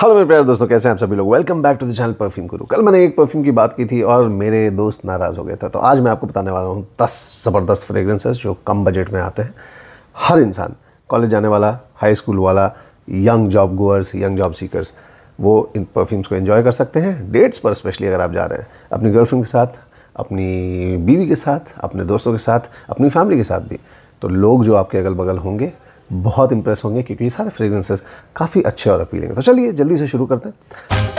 Hello मेरे प्यारे दोस्तों कैसे हैं आप सभी लोग welcome back to the channel perfume Guru कल मैंने एक परफ्यूम की बात की थी और मेरे दोस्त नाराज़ हो गए थे तो आज मैं आपको बताने वाला हूँ दस ज़बरदस्त फ्रेगरेंसेस जो कम बजट में आते हैं हर इंसान कॉलेज जाने वाला हाई स्कूल वाला young job goers young job seekers वो इन परफ्यूम्स को इन्जॉय कर सकते हैं डेट्स पर स्पेशली अगर आप जा रहे हैं अपनी गर्लफ्रेंड के साथ अपनी बीवी के साथ अपने दोस्तों के साथ अपनी फैमिली के साथ भी तो लोग जो आपके अगल बगल होंगे बहुत इंप्रेस होंगे क्योंकि ये सारे फ्रेग्रेंसेस काफ़ी अच्छे और अपीलिंग तो चलिए जल्दी से शुरू करते हैं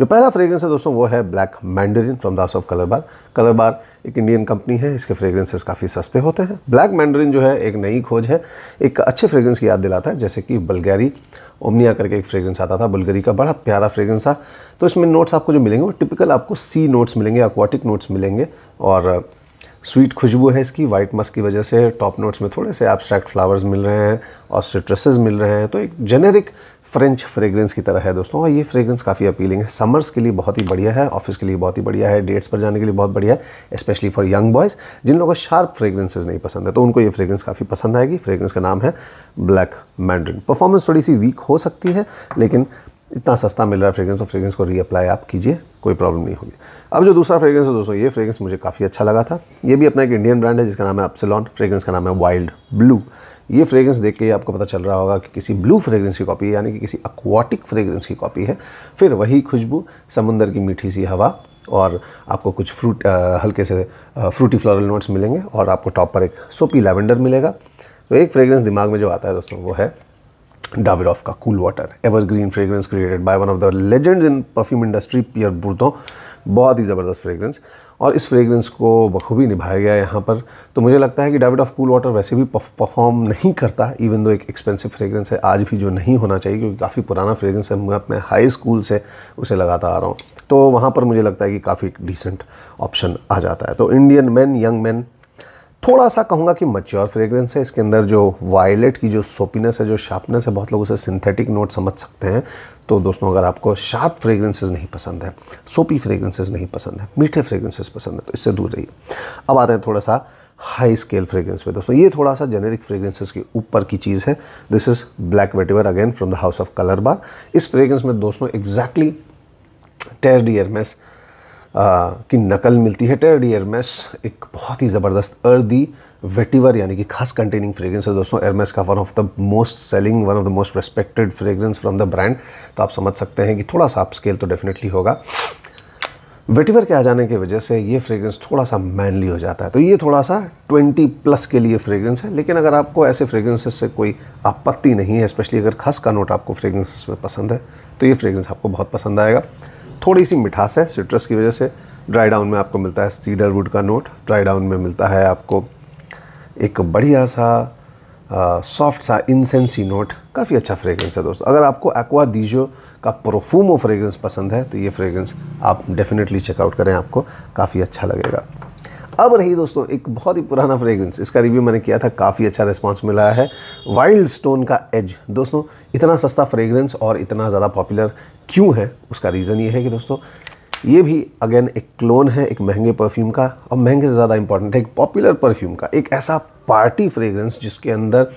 जो पहला फ्रेग्रेंस है दोस्तों वो है ब्लैक मैंडरिन फ्रॉम दास of colour bar colour bar एक इंडियन कंपनी है इसके फ्रेग्रेंसेस काफ़ी सस्ते होते हैं ब्लैक मैंडरिन जो है एक नई खोज है एक अच्छे फ्रेग्रेंस की याद दिलाता है जैसे कि बल्गैरी ओमनिया करके एक फ्रेग्रेंस आता था बुलगरी का बड़ा प्यारा फ्रेगरेंस था तो इसमें नोट्स आपको जो मिलेंगे वो टिपिकल आपको सी नोट्स मिलेंगे एक्वाटिक नोट्स मिलेंगे और स्वीट खुशबू है इसकी वाइट मस्क की वजह से टॉप नोट्स में थोड़े से एब्स्ट्रैक्ट फ्लावर्स मिल रहे हैं और सिट्रसेस मिल रहे हैं तो एक जेनेरिक फ्रेंच फ्रेगरेंस की तरह है दोस्तों और ये फ्रेगरेंस काफ़ी अपीलिंग है समर्स के लिए बहुत ही बढ़िया है ऑफिस के लिए बहुत ही बढ़िया है डेट्स पर जाने के लिए बहुत बढ़िया है स्पेशली फॉर यंग बॉयज़ जिन लोगों को शार्प फ्रेगरेंसेज नहीं पसंद है तो उनको ये फ्रेगरेंस काफ़ी पसंद आएगी फ्रेगरेंस का नाम है ब्लैक मैंड्रिन परफॉर्मेंस थोड़ी सी वीक हो सकती है लेकिन इतना सस्ता मिल रहा है फ्रेगरेंस तो फ्रेगरेंस को रीअप्लाई आप कीजिए कोई प्रॉब्लम नहीं होगी अब जो दूसरा फ्रेगरेंस है दोस्तों ये फ्रेगरेंस मुझे काफ़ी अच्छा लगा था ये भी अपना एक इंडियन ब्रांड है जिसका नाम है अपसेलॉन फ्रेगरेंस का नाम है वाइल्ड ब्लू ये फ्रेगरेंस देख के आपको पता चल रहा होगा कि किसी ब्लू फ्रेगरेंस की कॉपी है यानी कि किसी एक्वाटिक फ्रेगरेंस की कॉपी है फिर वही खुशबू समुंदर की मीठी सी हवा और आपको कुछ फ्रूट हल्के से फ्रूटी फ्लोरल नोट्स मिलेंगे और आपको टॉप पर एक सोपी लैवेंडर मिलेगा तो एक फ्रेगरेंस दिमाग में जो आता है दोस्तों वो है का ka water ever green fragrance created by one of the legends in perfume industry Pierre Bourdon. बहुत ही ज़बरदस्त फ्रेगरेंस और इस फ्रेगरेंस को बखूबी निभाया गया यहाँ पर तो मुझे लगता है कि डाविड ऑफ कूल वाटर वैसे भी परफॉर्म नहीं करता इवन दो एक एक्सपेंसिव फ्रेगरेंस है आज भी जो नहीं होना चाहिए क्योंकि काफ़ी पुराना फ्रेगरेंस है मैं अपने हाई स्कूल से उसे लगाता आ रहा हूँ तो वहाँ पर मुझे लगता है कि काफ़ी डिसेंट ऑप्शन आ जाता है तो इंडियन मैन यंग मैन थोड़ा सा कहूँगा कि मच्योर फ्रेग्रेंस है इसके अंदर जो वायलेट की जो सोपीनेस है जो शार्पनेस है बहुत लोग उसे सिंथेटिक नोट समझ सकते हैं तो दोस्तों अगर आपको शार्प फ्रेग्रेंसेज नहीं पसंद है सोपी फ्रेगरेंसेज नहीं पसंद है मीठे फ्रेगरेंसेज पसंद है तो इससे दूर रहिए अब आते हैं थोड़ा सा हाई स्केल फ्रेगरेंस पे दोस्तों ये थोड़ा सा जेनेरिक फ्रेग्रेंसेज के ऊपर की चीज़ है this is black vetiver again from the house of colour bar इस फ्रेगरेंस में दोस्तों एग्जैक्टली टेर डी एरमेस की नकल मिलती है टेर डी एयरमेस एक बहुत ही ज़बरदस्त अर्दी वेटिवर यानी कि खास कंटेनिंग फ्रेग्रेंस है दोस्तों एयरमेस का one of the most selling one of the most respected fragrance from the brand तो आप समझ सकते हैं कि थोड़ा सा आप स्केल तो डेफिनेटली होगा वेटिवर के आ जाने की वजह से ये फ्रेग्रेंस थोड़ा सा मैनली हो जाता है तो ये थोड़ा सा 20 प्लस के लिए फ्रेगरेंस है लेकिन अगर आपको ऐसे फ्रेगरेंसेस से कोई आपत्ति नहीं है स्पेशली अगर खास का नोट आपको फ्रेगरेंसेस में पसंद है तो ये फ्रेग्रेंस आपको बहुत पसंद आएगा थोड़ी सी मिठास है सिट्रस की वजह से ड्राई डाउन में आपको मिलता है सीडर वुड का नोट ड्राई डाउन में मिलता है आपको एक बढ़िया सा सॉफ्ट सा इंसेंसी नोट काफ़ी अच्छा फ्रेगरेंस है दोस्तों अगर आपको एक्वा दीजो का परफ्यूमो फ्रेगरेंस पसंद है तो ये फ्रेगरेंस आप डेफिनेटली चेकआउट करें आपको काफ़ी अच्छा लगेगा अब रही दोस्तों एक बहुत ही पुराना फ्रेगरेंस इसका रिव्यू मैंने किया था काफ़ी अच्छा रिस्पॉन्स मिला है वाइल्ड स्टोन का एज दोस्तों इतना सस्ता फ्रेगरेंस और इतना ज़्यादा पॉपुलर क्यों है उसका रीज़न ये है कि दोस्तों ये भी अगेन एक क्लोन है एक महंगे परफ्यूम का और महंगे से ज़्यादा इंपॉर्टेंट है एक पॉपुलर परफ्यूम का एक ऐसा पार्टी फ्रेगरेंस जिसके अंदर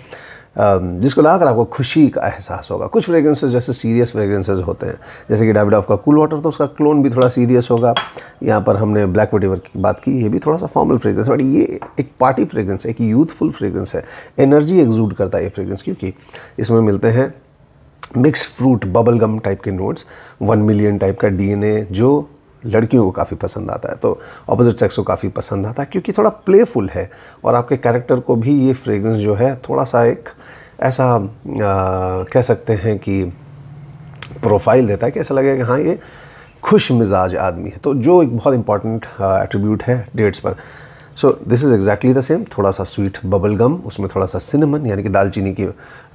Um, जिसको लगाकर आपको खुशी का एहसास होगा कुछ फ्रेगरेंसेज जैसे सीरियस फ्रेगरेंसेज होते हैं जैसे कि डाविड ऑफ का कूल वाटर तो उसका क्लोन भी थोड़ा सीरियस होगा यहाँ पर हमने ब्लैक वेटिवर की बात की ये भी थोड़ा सा फॉर्मल फ्रेगरेंस बट ये एक पार्टी फ्रेगरेंस है एक यूथफुल फ्रेगरेंस है एनर्जी एग्जूट करता है ये फ्रेगरेंस क्योंकि इसमें मिलते हैं mix fruit bubble gum type के नोट्स वन मिलियन टाइप का डी जो लड़कियों को काफ़ी पसंद आता है तो अपोजिट सेक्स को काफ़ी पसंद आता है क्योंकि थोड़ा प्लेफुल है और आपके कैरेक्टर को भी ये फ्रेगरेंस जो है थोड़ा सा एक ऐसा आ, कह सकते हैं कि प्रोफाइल देता है कि ऐसा लगेगा कि हाँ ये खुश मिजाज आदमी है तो जो एक बहुत इंपॉर्टेंट एट्रीब्यूट है डेट्स पर so this is exactly the same थोड़ा सा स्वीट बबल गम उसमें थोड़ा सा सिनेमन यानी कि दालचीनी की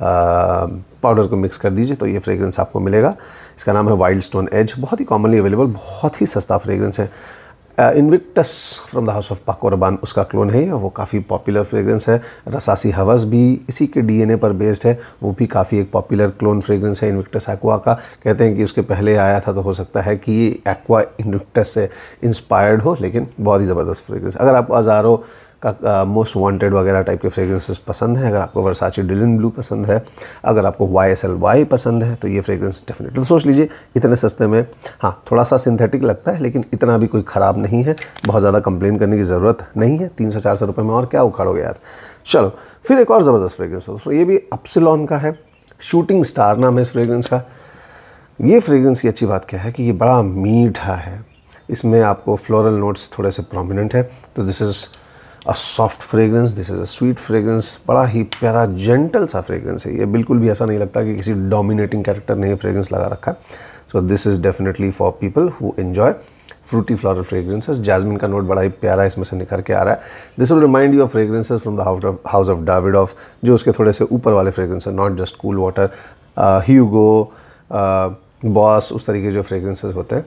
पाउडर को मिक्स कर दीजिए तो ये फ्रेगरेंस आपको मिलेगा इसका नाम है वाइल्ड स्टोन एज बहुत ही कॉमनली अवेलेबल बहुत ही सस्ता फ्रेगरेंस है Invictus from the house of Paco Rabanne उसका क्लोन है और वो काफ़ी पॉपुलर फ्रेगरेंस है रसासी हवस भी इसी के डीएनए पर बेस्ड है वो भी काफ़ी एक पॉपुलर क्लोन फ्रेगरेंस है इन्विक्टस एक्वा का कहते हैं कि उसके पहले आया था तो हो सकता है कि ये एक्वा इन्विक्टस से इंस्पायर्ड हो लेकिन बहुत ही ज़बरदस्त फ्रेगरेंस अगर आप हज़ारों का मोस्ट वांटेड वगैरह टाइप के फ्रेगरेंसेस पसंद हैं अगर आपको वर्साची डिलन ब्लू पसंद है अगर आपको वाई एस एल वाई पसंद है तो ये फ्रेगरेंस डेफिनेटली तो सोच लीजिए इतने सस्ते में हाँ थोड़ा सा सिंथेटिक लगता है लेकिन इतना भी कोई ख़राब नहीं है बहुत ज़्यादा कंप्लेन करने की ज़रूरत नहीं है तीन सौ चार सौ रुपये में और क्या उखाड़ोगे यार चलो फिर एक और ज़बरदस्त फ्रेगरेंस हो दोस्तों ये भी अपसिलॉन का है शूटिंग स्टार नाम है इस फ्रेगरेंस का ये फ्रेगरेंस की अच्छी बात क्या है कि ये बड़ा मीठा है इसमें आपको फ्लोरल नोट्स थोड़े से प्रोमिनेंट है तो this is a soft fragrance this is a sweet fragrance बड़ा ही प्यारा जेंटल सा फ्रेगरेंस है ये बिल्कुल भी ऐसा नहीं लगता कि किसी डोमिनेटिंग कैरेक्टर ने यह फ्रेगरेंस लगा रखा है so this is definitely for people who enjoy fruity flower fragrances jasmine का नोट बड़ा ही प्यारा इसमें से निखर के आ रहा है this will remind you of fragrances from the house of Davidoff जो उसके थोड़े से ऊपर वाले फ्रेगरेंस है not just cool water Hugo boss उस तरीके जो फ्रेगरेंसेज होते हैं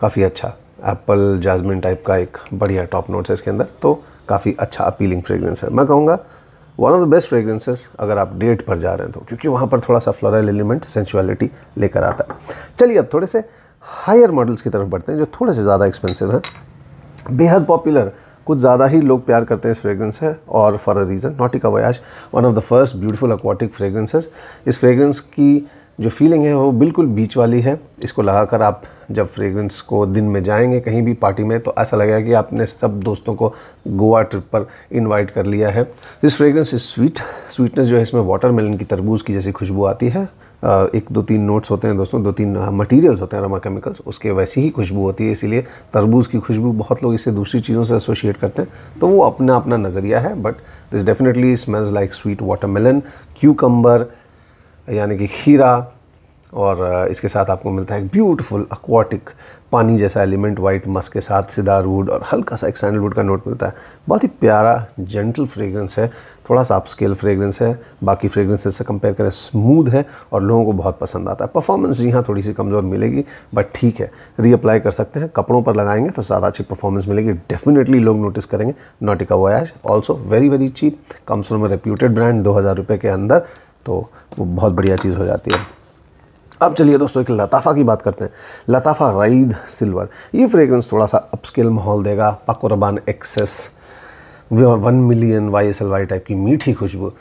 काफ़ी अच्छा एप्पल जैस्मिन टाइप का एक बढ़िया टॉप नोट्स है इसके अंदर तो काफ़ी अच्छा अपीलिंग फ्रेगरेंस है मैं कहूँगा one of the best fragrances अगर आप डेट पर जा रहे हैं तो क्योंकि वहाँ पर थोड़ा सा फ्लोरल एलिमेंट सेंचुअलिटी लेकर आता है चलिए अब थोड़े से हायर मॉडल्स की तरफ बढ़ते हैं जो थोड़े से ज़्यादा एक्सपेंसिव हैं बेहद पॉपुलर कुछ ज़्यादा ही लोग प्यार करते हैं इस फ्रेगरेंस से और for a reason Nautica Voyage one of the first beautiful aquatic fragrances इस फ्रेगरेंस की जो फीलिंग है वो बिल्कुल बीच वाली है इसको लगाकर आप जब फ्रेगरेंस को दिन में जाएंगे कहीं भी पार्टी में तो ऐसा लगेगा कि आपने सब दोस्तों को गोवा ट्रिप पर इनवाइट कर लिया है this fragrance is sweet sweetness जो है इसमें वाटर मेलन की तरबूज की जैसी खुशबू आती है एक दो तीन नोट्स होते हैं दोस्तों दो तीन मटेरियल्स होते हैं रमा केमिकल्स उसके वैसी ही खुशबू होती है इसीलिए तरबूज की खुशबू बहुत लोग इसे दूसरी चीज़ों से एसोशिएट करते हैं तो वो अपना अपना नज़रिया है but this definitely smells like sweet watermelon cucumber यानी कि खीरा और इसके साथ आपको मिलता है एक ब्यूटीफुल अक्वाटिक पानी जैसा एलिमेंट वाइट मस्क के साथ सिदार वुड और हल्का सा एक सैंडलवुड का नोट मिलता है बहुत ही प्यारा जेंटल फ्रेगरेंस है थोड़ा सा आप स्केल फ्रेगरेंस है बाकी फ्रेगरेंस से कंपेयर करें स्मूथ है और लोगों को बहुत पसंद आता है परफॉर्मेंस जी हाँ थोड़ी सी कमज़ोर मिलेगी बट ठीक है रीअप्लाई कर सकते हैं कपड़ों पर लगाएंगे तो ज़्यादा अच्छी परफॉर्मेंस मिलेगी डेफिनेटली लोग नोटिस करेंगे Nautica Voyage also very very cheap comes from reputed brand दो हज़ार रुपये के अंदर तो वो बहुत बढ़िया चीज़ हो जाती है अब चलिए दोस्तों एक लताफ़ा की बात करते हैं लताफ़ा रईद सिल्वर ये फ्रेगरेंस थोड़ा सा अपस्केल माहौल देगा Paco Rabanne XS one million Y S L Y type की मीठी खुशबू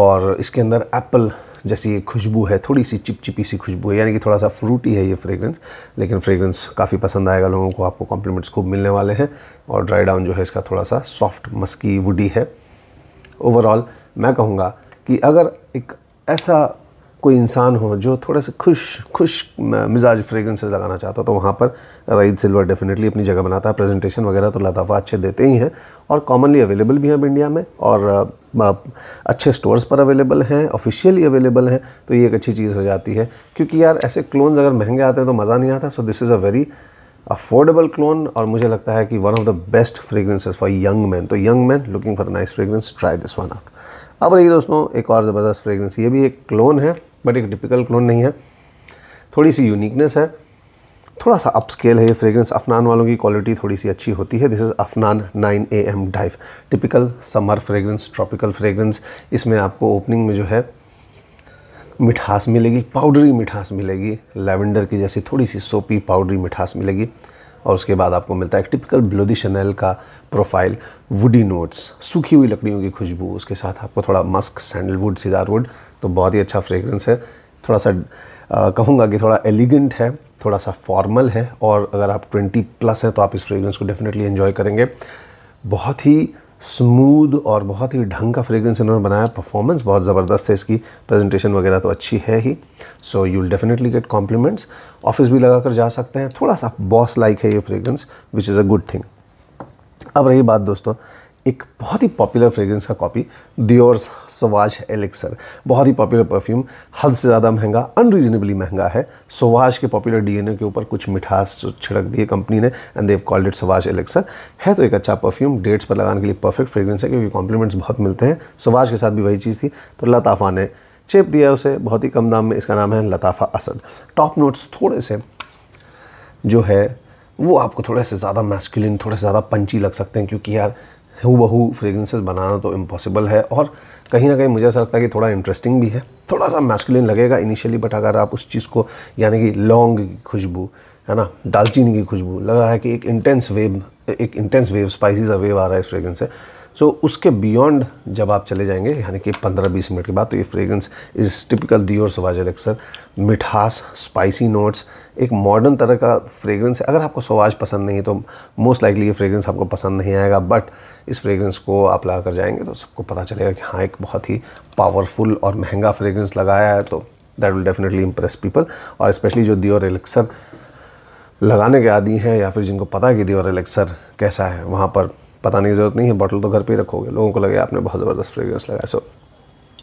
और इसके अंदर एप्पल जैसी खुशबू है थोड़ी सी चिपचिपी सी खुशबू है यानी कि थोड़ा सा फ्रूटी है ये फ्रेगरेंस लेकिन फ्रेगरेंस काफ़ी पसंद आएगा लोगों को आपको कॉम्प्लीमेंट्स खूब मिलने वाले हैं और ड्राई डाउन जो है इसका थोड़ा सा सॉफ्ट मस्की वुडी है ओवरऑल मैं कहूँगा कि अगर एक ऐसा कोई इंसान हो जो थोड़ा सा खुश खुश मिजाज फ्रेगरेंसेस लगाना चाहता हो तो वहाँ पर रईद सिल्वर डेफिनेटली अपनी जगह बनाता है प्रेजेंटेशन वगैरह तो लताफ़ा अच्छे देते ही हैं और कॉमनली अवेलेबल भी हैं इंडिया में और अच्छे स्टोर्स पर अवेलेबल हैं ऑफिशियली अवेलेबल हैं तो ये एक अच्छी चीज़ हो जाती है क्योंकि यार ऐसे क्लोन्स अगर महंगे आते हैं तो मज़ा नहीं आता so this is a very affordable clone और मुझे लगता है कि one of the best fragrances for young man तो young man looking for nice fragrance try this one out अब रही दोस्तों एक और ज़बरदस्त फ्रेगरेंस ये भी एक क्लोन है बट एक टिपिकल क्लोन नहीं है थोड़ी सी यूनिकनेस है थोड़ा सा अपस्केल है ये फ्रेगरेंस अफनान वालों की क्वालिटी थोड़ी सी अच्छी होती है this is Afnan 9 A M dive typical summer fragrance tropical fragrance इसमें आपको ओपनिंग में जो है मिठास मिलेगी पाउडरी मिठास मिलेगी लैवेंडर की जैसी थोड़ी सी सोपी पाउडरी मिठास मिलेगी और उसके बाद आपको मिलता है टिपिकल ब्लोदी शनैल का प्रोफाइल वुडी नोट्स सूखी हुई लकड़ियों की खुशबू उसके साथ आपको थोड़ा मस्क सैंडलवुड सिदारवुड तो बहुत ही अच्छा फ्रेगरेंस है थोड़ा सा कहूँगा कि थोड़ा एलिगेंट है थोड़ा सा फॉर्मल है और अगर आप 20 प्लस हैं तो आप इस फ्रेगरेंस को डेफिनेटली एन्जॉय करेंगे बहुत ही स्मूद और बहुत ही ढंग का फ्रेगरेंस इन्होंने बनाया परफॉर्मेंस बहुत ज़बरदस्त है इसकी प्रेजेंटेशन वगैरह तो अच्छी है ही so you will definitely get compliments office भी लगा कर जा सकते हैं थोड़ा सा बॉस लाइक है ये fragrance which is a good thing अब रही बात दोस्तों एक बहुत ही पॉपुलर फ्रेग्रेंस का कॉपी दियोर सोवाज एलेक्सर बहुत ही पॉपुलर परफ्यूम हद से ज़्यादा महंगा अनरीजनेबली महंगा है सोवाज के पॉपुलर डीएनए के ऊपर कुछ मिठास छिड़क दी है कंपनी ने and they've called it Sauvage Elixir है तो एक अच्छा परफ्यूम डेट्स पर लगाने के लिए परफेक्ट फ्रेग्रेंस है क्योंकि कॉम्प्लीमेंट्स बहुत मिलते हैं सोवाज के साथ भी वही चीज़ थी तो लताफ़ा ने चेप दिया उसे बहुत ही कम दाम में इसका नाम है लताफ़ा असद टॉप नोट्स थोड़े से जो है वो आपको थोड़े से ज़्यादा मैस्कुलिन थोड़े से ज़्यादा पंची लग सकते हैं क्योंकि यार हु बहू फ्रेगरेंसेज बनाना तो इम्पॉसिबल है और कहीं ना कहीं मुझे ऐसा लगता है कि थोड़ा इंटरेस्टिंग भी है थोड़ा सा मैस्कुलिन लगेगा इनिशियली बट अगर आप उस चीज़ को यानी कि लौंग की खुशबू है ना दालचीनी की खुशबू लग रहा है कि एक इंटेंस वेव एक इंटेंस वेव स्पाइसी वेव आ रहा है इस फ्रेगरेंस से सो so, उसके बियॉन्ड जब आप चले जाएंगे यानी कि 15-20 मिनट के बाद तो ये fragrance is typical Dior Sauvage Elixir मिठास स्पाइसी नोट्स एक मॉडर्न तरह का फ्रेगरेंस है अगर आपको सवाज पसंद नहीं है तो मोस्ट लाइकली ये फ्रेगरेंस आपको पसंद नहीं आएगा बट इस फ्रेगरेंस को आप लगा कर जाएंगे तो सबको पता चलेगा कि हाँ एक बहुत ही पावरफुल और महंगा फ्रेगरेंस लगाया है तो that will definitely impress people और स्पेशली जो दियोर एलेक्सर लगाने के आदि हैं या फिर जिनको पता है कि दियोर एलेक्सर कैसा है वहाँ पर बताने की ज़रूरत नहीं है बॉटल तो घर पर ही रखोगे लोगों को लगे आपने बहुत ज़बरदस्त फ्रेगरेंस लगाया सो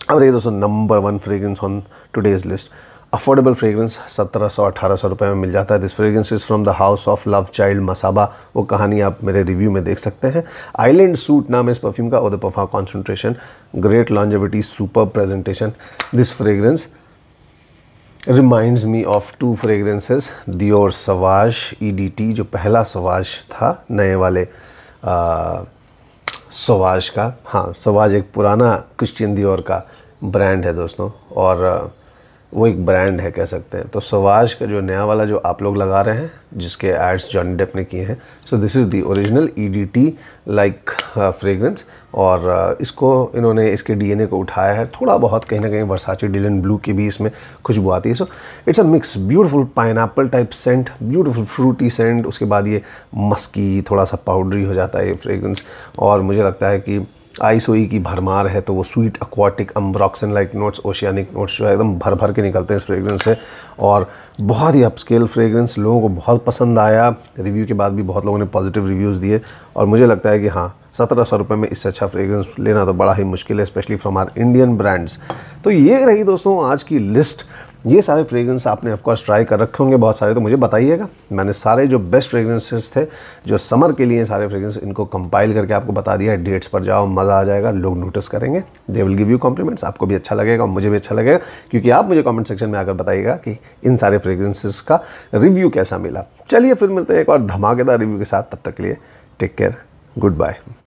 अब देखिए दोस्तों number one fragrance on today's list affordable fragrance सत्रह सौ अठारह सौ रुपये में मिल जाता है this fragrance is from the house of Love Child Masaba वो कहानी आप मेरे रिव्यू में देख सकते हैं आइलैंड सूट नाम है इस परफ्यूम का ओदे पफा concentration great longevity super presentation this fragrance reminds me of two fragrances Dior Sauvage E जो पहला सवाश था नए वाले सोवाज का हाँ सवाज एक पुराना क्रिश्चियन दियोर का ब्रांड है दोस्तों और वो एक ब्रांड है कह सकते हैं तो सवाज का जो नया वाला जो आप लोग लगा रहे हैं जिसके एड्स जॉनी डेप ने किए हैं so this is the original E D T like fragrance और uh, इसको इन्होंने इसके डीएनए को उठाया है थोड़ा बहुत कहीं ना कहीं वर्साची डिलन ब्लू की भी इसमें खुशबू आती है so it's a mix beautiful pine type scent beautiful fruity scent उसके बाद ये मस्की थोड़ा सा पाउडरी हो जाता है ये फ्रेगरेंस और मुझे लगता है कि आईसोई की भरमार है तो वो sweet aquatic ambroxan like notes oceanic notes जो है एकदम भर भर के निकलते हैं इस फ्रेगरेंस से और बहुत ही अपस्केल फ्रेगरेंस लोगों को बहुत पसंद आया रिव्यू के बाद भी बहुत लोगों ने पॉजिटिव रिव्यूज़ दिए और मुझे लगता है कि हाँ सत्रह सौ रुपये में इससे अच्छा फ्रेगरेंस लेना तो बड़ा ही मुश्किल है specially from our Indian brands तो ये रही दोस्तों आज की लिस्ट ये सारे फ्रेगरेंस आपने ऑफकोर्स ट्राई कर रखे होंगे बहुत सारे तो मुझे बताइएगा मैंने सारे जो बेस्ट फ्रेगरेंसेस थे जो समर के लिए सारे फ्रेगरेंस इनको कंपाइल करके आपको बता दिया डेट्स पर जाओ मज़ा आ जाएगा लोग नोटिस करेंगे they will give you compliments आपको भी अच्छा लगेगा और मुझे भी अच्छा लगेगा क्योंकि आप मुझे कॉमेंट सेक्शन में आकर बताइएगा कि इन सारे फ्रेगरेंसेज का रिव्यू कैसा मिला चलिए फिर मिलते हैं एक और धमाकेदार रिव्यू के साथ तब तक के लिए टेक केयर गुड बाय